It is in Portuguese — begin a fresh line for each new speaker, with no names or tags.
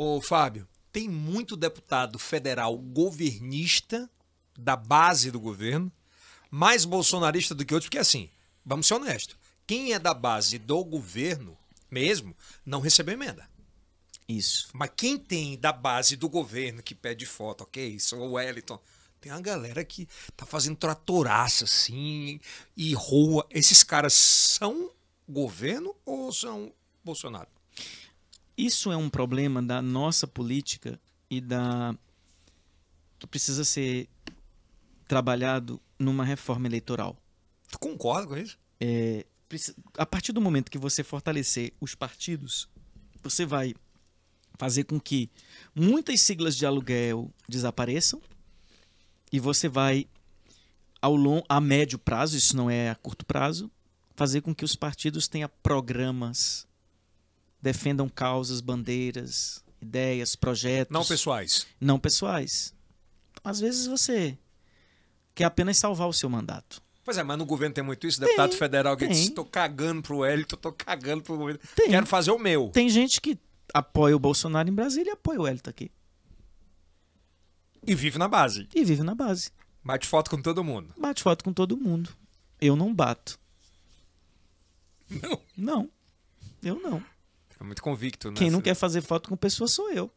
Ô, Fábio, tem muito deputado federal governista da base do governo, mais bolsonarista do que outros, porque assim, vamos ser honestos, quem é da base do governo mesmo não recebeu emenda. Isso. Mas quem tem da base do governo que pede foto, ok? Sou o Wellington. Tem uma galera que tá fazendo tratoraça assim e rua. Esses caras são governo ou são Bolsonaro?
Isso é um problema da nossa política e da que precisa ser trabalhado numa reforma eleitoral. Tu concorda com isso? É, a partir do momento que você fortalecer os partidos, você vai fazer com que muitas siglas de aluguel desapareçam e você vai ao long, a médio prazo, isso não é a curto prazo, fazer com que os partidos tenham programas defendam causas, bandeiras, ideias, projetos. Não pessoais. Não pessoais. Às vezes você quer apenas salvar o seu mandato.
Pois é, mas no governo tem muito isso, tem, deputado federal que tem. diz: tô
cagando pro Hélio, tô cagando pro governo. Tem. Quero fazer o meu. Tem gente que apoia o Bolsonaro em Brasília e apoia o Hélio tá aqui. E vive na base. E vive na base. Bate foto com todo mundo. Bate foto com todo mundo. Eu não bato. Não. Não. Eu não. É muito convicto, né? Quem não quer fazer foto com pessoa sou eu.